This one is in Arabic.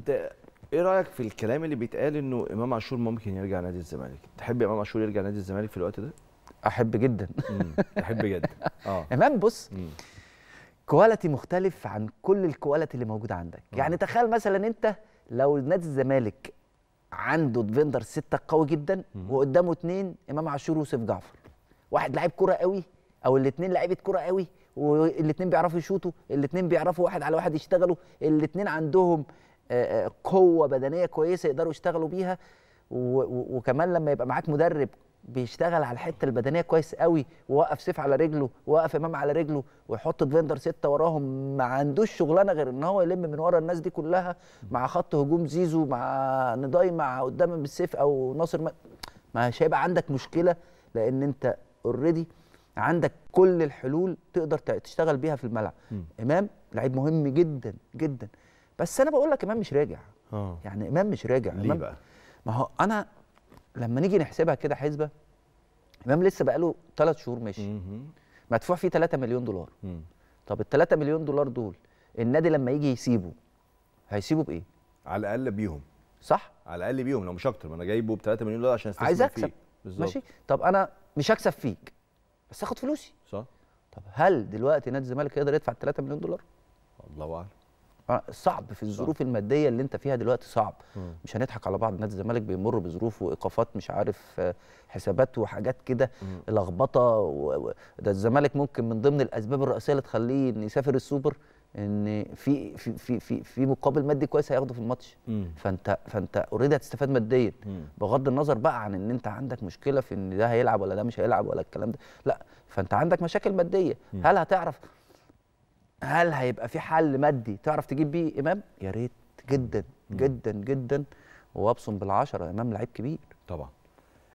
انت ايه رايك في الكلام اللي بيتقال انه امام عاشور ممكن يرجع نادي الزمالك تحب امام عاشور يرجع نادي الزمالك في الوقت ده احب جدا احب جدا اه امام بص مم. كواليتي مختلف عن كل الكواليتي اللي موجوده عندك مم. يعني تخيل مثلا انت لو نادي الزمالك عنده ديفندر سته قوي جدا مم. وقدامه اثنين امام عاشور ويوسف جعفر واحد لعيب كره قوي او الاثنين لعيبه كره قوي والاثنين بيعرفوا يشوطوا الاثنين بيعرفوا واحد على واحد يشتغلوا الاثنين عندهم آه، آه، قوه بدنيه كويسه يقدروا يشتغلوا بيها وكمان لما يبقى معاك مدرب بيشتغل على الحته البدنيه كويس قوي ووقف سيف على رجله ووقف امام على رجله ويحط ديفندر سته وراهم ما عندوش شغلانه غير ان هو يلم من ورا الناس دي كلها مع خط هجوم زيزو مع نضاي مع قدام بالسيف او ناصر ما مش هيبقى عندك مشكله لان انت اوريدي عندك كل الحلول تقدر تشتغل بيها في الملعب امام لعيب مهم جدا جدا بس انا بقول لك امام مش راجع اه يعني امام مش راجع ليه إمام بقى ما هو انا لما نيجي نحسبها كده حسبه امام لسه بقى له ثلاث شهور ماشي مدفوع فيه 3 مليون دولار طب ال 3 مليون دولار دول النادي لما يجي يسيبه هيسيبه بايه على الاقل بيهم صح على الاقل بيهم لو مش اكتر ما انا جايبه ب 3 مليون دولار عشان استثمر عايز اكسب بالظبط ماشي طب انا مش هكسب فيك بس اخد فلوسي صح طب هل دلوقتي نادي الزمالك يقدر يدفع 3 مليون دولار الله اعلم آه، صعب في الظروف الماديه اللي انت فيها دلوقتي صعب م. مش هنضحك على بعض نادي الزمالك بيمر بظروف وايقافات مش عارف آه، حسابات وحاجات كده لخبطه و... ده الزمالك ممكن من ضمن الاسباب الرئيسيه اللي تخليه ان يسافر السوبر ان في في في في, في مقابل مادي كويس هياخده في الماتش فانت فانت اوريدي هتستفاد ماديا بغض النظر بقى عن ان انت عندك مشكله في ان ده هيلعب ولا ده مش هيلعب ولا الكلام ده لا فانت عندك مشاكل ماديه م. هل هتعرف هل هيبقى في حل مادي تعرف تجيب بيه امام يا ريت جدا جدا جدا وابصم بالعشره امام لعيب كبير طبعا